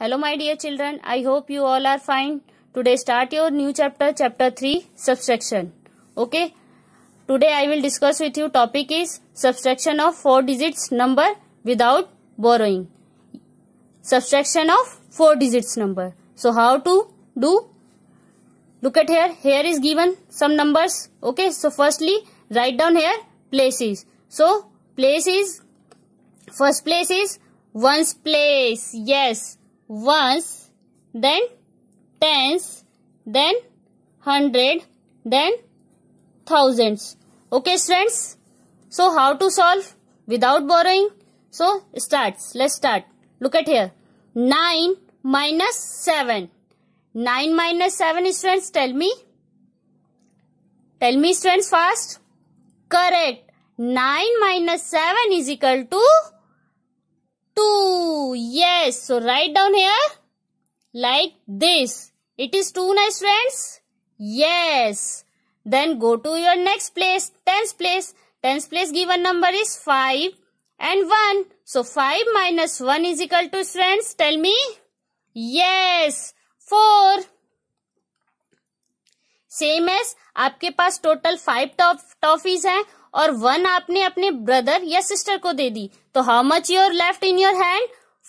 Hello my dear children, I hope you all are fine. Today start your new chapter, chapter 3, subtraction. Okay. Today I will discuss with you topic is subtraction of 4 digits number without borrowing. Subtraction of 4 digits number. So how to do? Look at here. Here is given some numbers. Okay. So firstly write down here places. So places. first place is ones place. Yes once, then tens, then hundred, then thousands. Okay friends. So how to solve without borrowing? So starts. Let's start. Look at here. 9 minus 7. 9 minus 7 is friends tell me. Tell me friends fast. Correct. 9 minus 7 is equal to two. Yes. So write down here like this. It is two nice friends. Yes. Then go to your next place. Tens place. Tens place given number is five and one. So five minus one is equal to friends. Tell me. Yes. Four. Same as आपके पास total five toffees हैं और one आपने अपने brother या sister को दे दी तो how much your left in your hand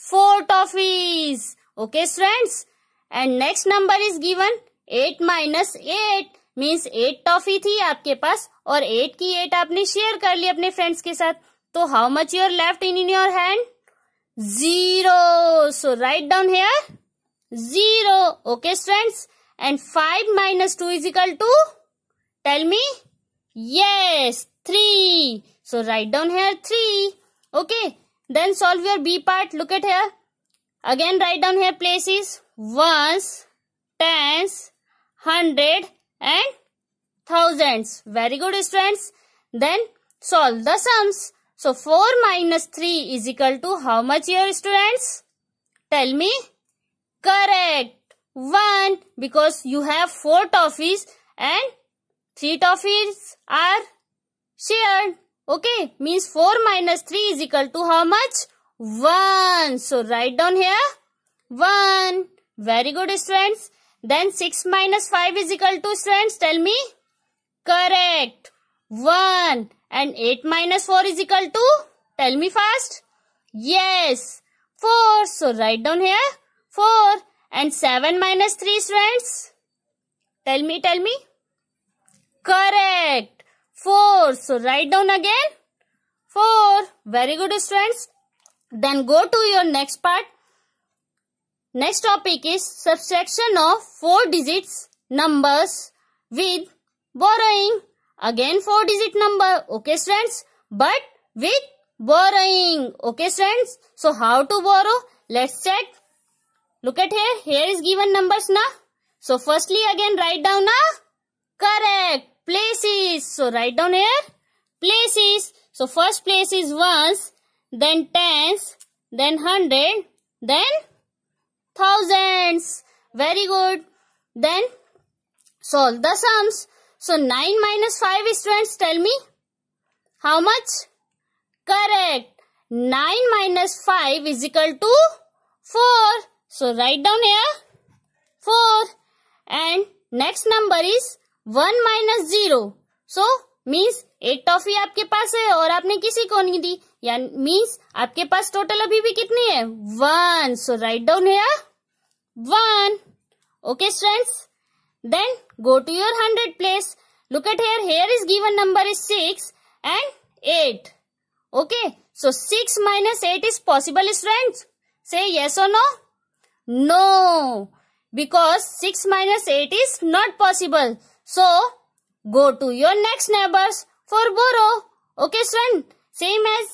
four toffees okay students and next number is given eight minus eight means eight toffee थी आपके पास और एट की एट आपने शेयर कर ली अपने फ्रेंड्स के साथ तो how much your left in in your hand zero so write down here zero okay students and five minus two is equal to tell me Yes, 3. So write down here 3. Okay. Then solve your B part. Look at here. Again write down here places. Ones, tens, hundred and thousands. Very good students. Then solve the sums. So 4 minus 3 is equal to how much here students? Tell me. Correct. 1 because you have 4 toffees and three toffees are shared. Okay, means 4 minus 3 is equal to how much? 1. So write down here 1. Very good students. Then 6 minus 5 is equal to students. Tell me. Correct. 1. And 8 minus 4 is equal to? Tell me fast. Yes. 4. So write down here 4. And 7 minus 3 students. Tell me, tell me. Correct. 4. So write down again. 4. Very good students. Then go to your next part. Next topic is subtraction of 4 digits numbers with borrowing. Again 4 digit number. Okay friends. But with borrowing. Okay friends. So how to borrow? Let's check. Look at here. Here is given numbers na. So firstly again write down na. Correct places. So write down here places. So first place is ones, then tens, then hundred, then thousands. Very good. Then solve the sums. So 9 minus 5 is tell me how much? Correct. 9 minus 5 is equal to 4. So write down here 4 and next number is one minus zero so means eight toffee आपके पास है और आपने किसी को नहीं दी यानी means आपके पास टोटल अभी भी कितनी है वन सो राइट डाउन है one okay students then go to your hundred place look at here here is given number is six and eight okay so six minus eight is possible students से yes oh no no because six minus eight is not possible So, go to your next neighbors for borrow. Okay friend, same as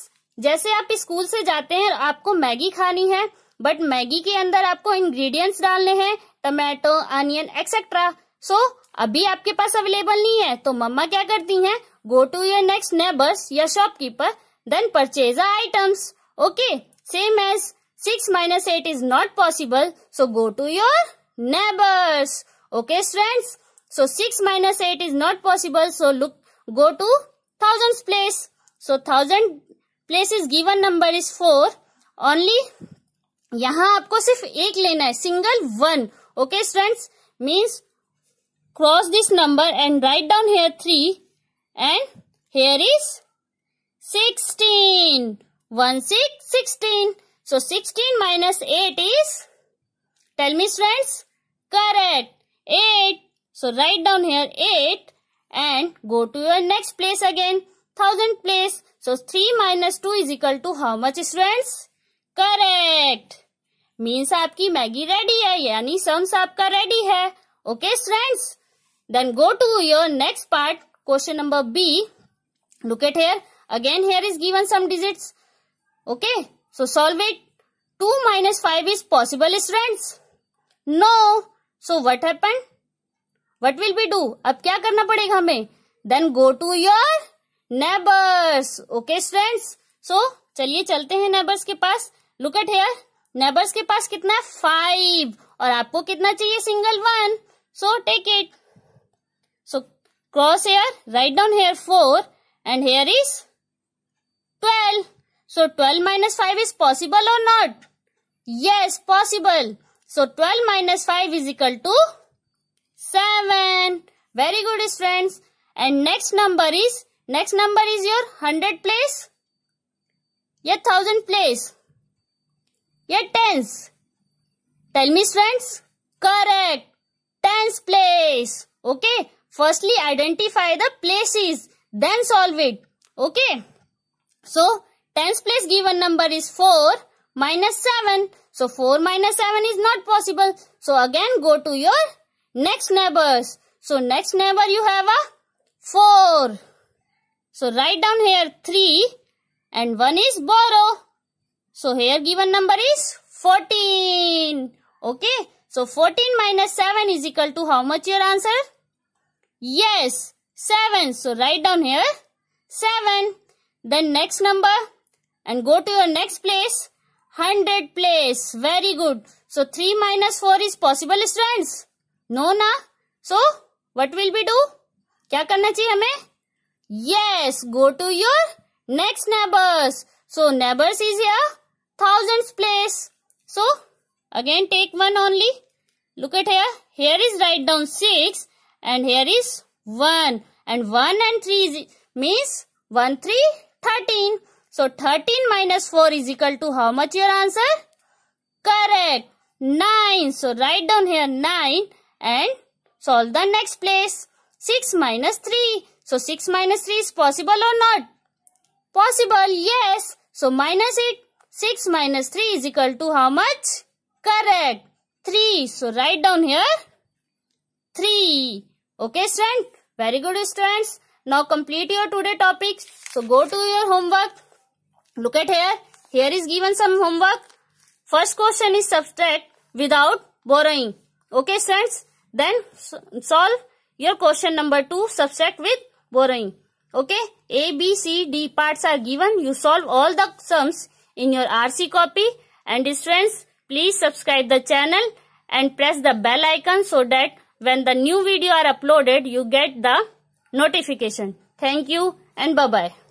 जैसे आप school से जाते हैं आपको Maggi खानी है but Maggi के अंदर आपको इंग्रेडिएंट्स डालने हैं टमाटो अनियन एक्सेट्रा सो अभी आपके पास अवेलेबल नहीं है तो मम्मा क्या करती हैं go to your next neighbours या shopkeeper then purchase items okay same as six minus eight is not possible so go to your neighbours okay students So 6 minus 8 is not possible. So look, go to thousands place. So thousand place is given number is 4. Only, यहाँ आपको सिर्फ एक लेना है, single one. Okay students, means cross this number and write down here 3 and here is 16. 1, 6, 16. So 16 minus 8 is, tell me students, correct, 8. So write down here 8 and go to your next place again. 1000 place. So 3 minus 2 is equal to how much students? Correct. Means आपकी Maggi ready है यानी sums आपका ready है okay students then go to your next part question number B look at here again here is given some digits okay so solve it 2 minus 5 is possible students no so what happened what will be do अब क्या करना पड़ेगा हमें then go to your neighbours okay students so चलिए चलते हैं neighbours के पास लुक एट हेयर नेबर्स के पास कितना है फाइव और आपको कितना चाहिए single one so take it so cross here write down here four and here is twelve so twelve minus five is possible और not yes possible so twelve minus five is equal to 7. Very good friends. And next number is, next number is your 100 place, your 1000 place, your tens. Tell me friends. Correct. Tens place. Okay. Firstly identify the places. Then solve it. Okay. So, tens place given number is 4 minus 7. So, 4 minus 7 is not possible. So, again go to your next neighbors. So next neighbor you have a 4. So write down here 3 and 1 is borrow. So here given number is 14. Okay. So 14 minus 7 is equal to how much your answer? Yes. 7. So write down here 7. Then next number and go to your next place. 100 place. Very good. So 3 minus 4 is possible students. No ना so what will be do क्या करना चाहिए हमें yes go to your next neighbours so neighbours is या thousands place सो again take one only look at here here is write down 6 and here is 1 and 1 and 3 means 1 three thirteen. so 13 minus 4 is equal to how much your answer correct 9 so write down here 9 and solve the next place. 6 minus 3. So 6 minus 3 is possible or not? Possible, yes. So minus it. 6 minus 3 is equal to how much? Correct. 3. So write down here. 3. Okay strength. Very good students. Now complete your today topics. So go to your homework. Look at here. Here is given some homework. First question is subtract without borrowing. Okay friends, then solve your question number 2 subtract with borrowing. Okay, A, B, C, D parts are given. You solve all the sums in your RC copy. And friends, please subscribe the channel and press the bell icon so that when the new video are uploaded, you get the notification. Thank you and bye-bye.